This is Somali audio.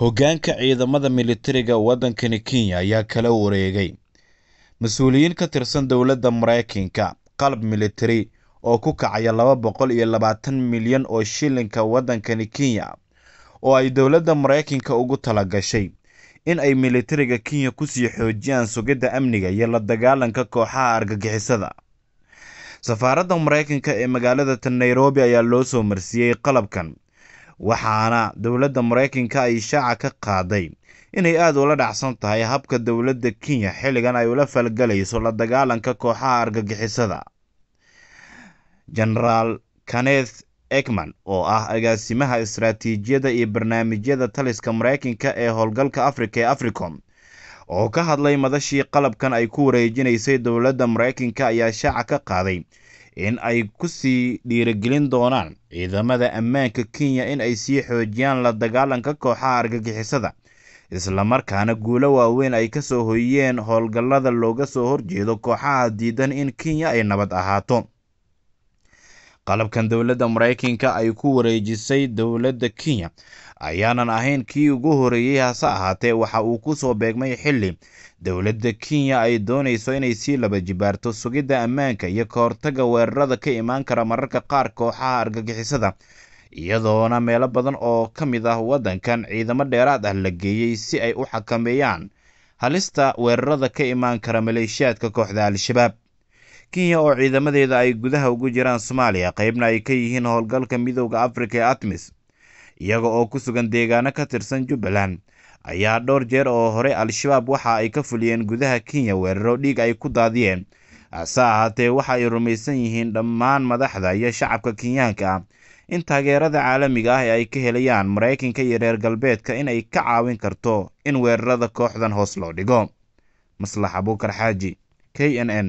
hoggaanka ciidamada militariga waddankani kenya ayaa kala wareegay mas-uuliyiin ka tirsan dowladda maraykanka qalab militari oo ku kacaya laba boqol iyo labaatan milyan oo shilinka waddankani kenya oo ay dowladda maraykanka ugu tala gashay in ay militariga kenya ku sii xoojiyaan sugidda amniga iyo la dagaalanka kooxaha argagixisada safaaradda maraykanka ee magaalada nairobi ayaa loo soo marsiiyey qalabkan waxaana dowladda maraykanka ay shaaca ka qaaday inay aada ula dhacsan tahay habka dowladda kenya xilligan ay ula falgalayso la dagaalanka kooxaha argagixisada genaraal kaneth ekman oo ah agaasimaha istaraatiijiyada iyo barnaamijyada taliska maraykanka ee howlgalka afrika ee africom oo ka hadlay madashii qalabkan ay ku wareejinaysay dowladda maraykanka ayaa shaaca ka qaaday in ay ku sii dhiirigelin doonaan ciidamada ammaanka kenya in ay sii xoojiyaan la dagaalanka kooxaha argagixisada islamarkaana guulo waaweyn ay ka soo hoyiyeen howlgallada looga soo horjeedo kooxaha diidan in kenya ay nabad ahaato qalabkan dowladda maraykanka ay ku wareejisay dowladda kenya ayaanan ahayn kii ugu horeeyey hase ahaatee waxa uu ku soo beegmay xilli dowladda kenya ay doonayso inay sii laba jibaarto sugidda ammaanka iyo ka weerarada ka imaan kara mararka qaar kooxaha argagixisada iyadoona meelo badan oo ka mid ah waddankan ciidamo dheeraad ah la geeyey si ay u xakameeyaan halista weerarada ka imaan kara maleeshiyaadka kooxda al-shabaab kenya oo ciidamadeeda ay gudaha ugu jiraan soomaaliya qaybna ay ka yihiin howlgalka midooda afrika ee atmis iyaga oo ku sugan deegaano ka tirsan jubbaland ayaa dhowr jeer oo hore al-shabaab waxa ay ka fuliyeen gudaha kenya weeraro dhiig ay ku daadiyeen hase ahaatee waxa ay rumaysan yihiin dhammaan madaxda iyo shacabka kenyaanka ah in taageerada caalamiga ah ee ay ka helayaan maraykanka iyo reer galbeedka in ay ka caawin karto in weerarada kooxdan hoos loo dhigo maslaxa abuukar xaaji k n n